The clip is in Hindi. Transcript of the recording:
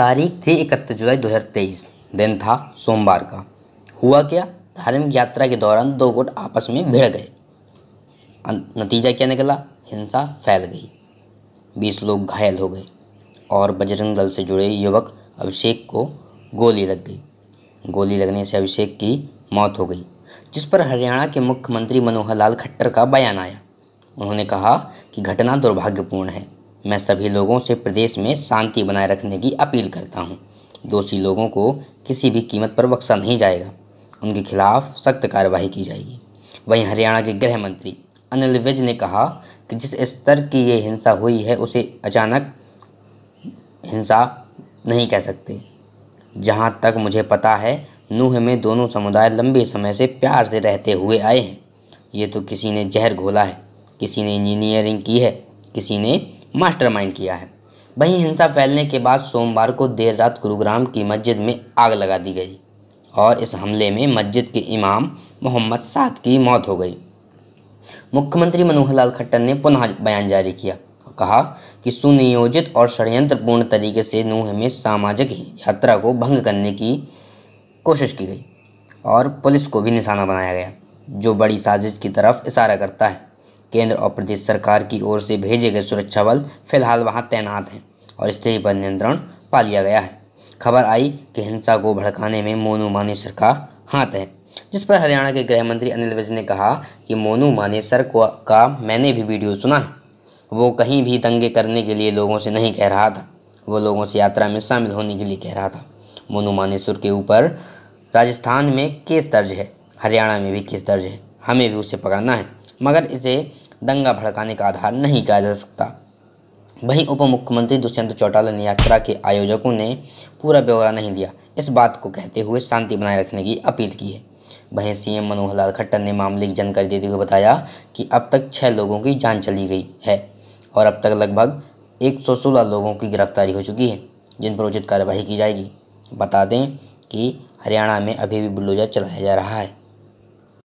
तारीख थी इकतीस जुलाई 2023 दिन था सोमवार का हुआ क्या धार्मिक यात्रा के दौरान दो गुट आपस में भिड़ गए नतीजा क्या निकला हिंसा फैल गई बीस लोग घायल हो गए और बजरंग दल से जुड़े युवक अभिषेक को गोली लग गई गोली लगने से अभिषेक की मौत हो गई जिस पर हरियाणा के मुख्यमंत्री मनोहर लाल खट्टर का बयान आया उन्होंने कहा कि घटना दुर्भाग्यपूर्ण है मैं सभी लोगों से प्रदेश में शांति बनाए रखने की अपील करता हूँ दोषी लोगों को किसी भी कीमत पर बख्शा नहीं जाएगा उनके खिलाफ सख्त कार्रवाई की जाएगी वहीं हरियाणा के गृह मंत्री अनिल विज ने कहा कि जिस स्तर की ये हिंसा हुई है उसे अचानक हिंसा नहीं कह सकते जहाँ तक मुझे पता है नूह में दोनों समुदाय लंबे समय से प्यार से रहते हुए आए हैं ये तो किसी ने जहर घोला है किसी ने इंजीनियरिंग की है किसी ने मास्टरमाइंड किया है वहीं हिंसा फैलने के बाद सोमवार को देर रात गुरुग्राम की मस्जिद में आग लगा दी गई और इस हमले में मस्जिद के इमाम मोहम्मद साद की मौत हो गई मुख्यमंत्री मनोहर लाल खट्टर ने पुनः बयान जारी किया कहा कि सुनियोजित और षडयंत्रपूर्ण तरीके से नूह में सामाजिक यात्रा को भंग करने की कोशिश की गई और पुलिस को भी निशाना बनाया गया जो बड़ी साजिश की तरफ इशारा करता है केंद्र और प्रदेश सरकार की ओर से भेजे गए सुरक्षा बल फिलहाल वहां तैनात हैं और स्थिति पर नियंत्रण पा लिया गया है खबर आई कि हिंसा को भड़काने में मोनू माने सरकार हाथ है जिस पर हरियाणा के गृह मंत्री अनिल विज ने कहा कि मोनू मानेसर को का मैंने भी वीडियो सुना है वो कहीं भी दंगे करने के लिए लोगों से नहीं कह रहा था वो लोगों से यात्रा में शामिल होने के लिए कह रहा था मोनू मानेसर के ऊपर राजस्थान में केस दर्ज है हरियाणा में भी केस दर्ज है हमें भी उसे पकड़ना है मगर इसे दंगा भड़काने का आधार नहीं कहा जा सकता वहीं उप मुख्यमंत्री दुष्यंत चौटाला ने यात्रा के आयोजकों ने पूरा ब्यौरा नहीं दिया इस बात को कहते हुए शांति बनाए रखने की अपील की है वहीं सीएम मनोहर लाल खट्टर ने मामले की जानकारी देते हुए बताया कि अब तक छः लोगों की जान चली गई है और अब तक लगभग एक लोगों की गिरफ्तारी हो चुकी है जिन पर उचित कार्रवाई की जाएगी बता दें कि हरियाणा में अभी भी बुल्डोजर चलाया जा रहा है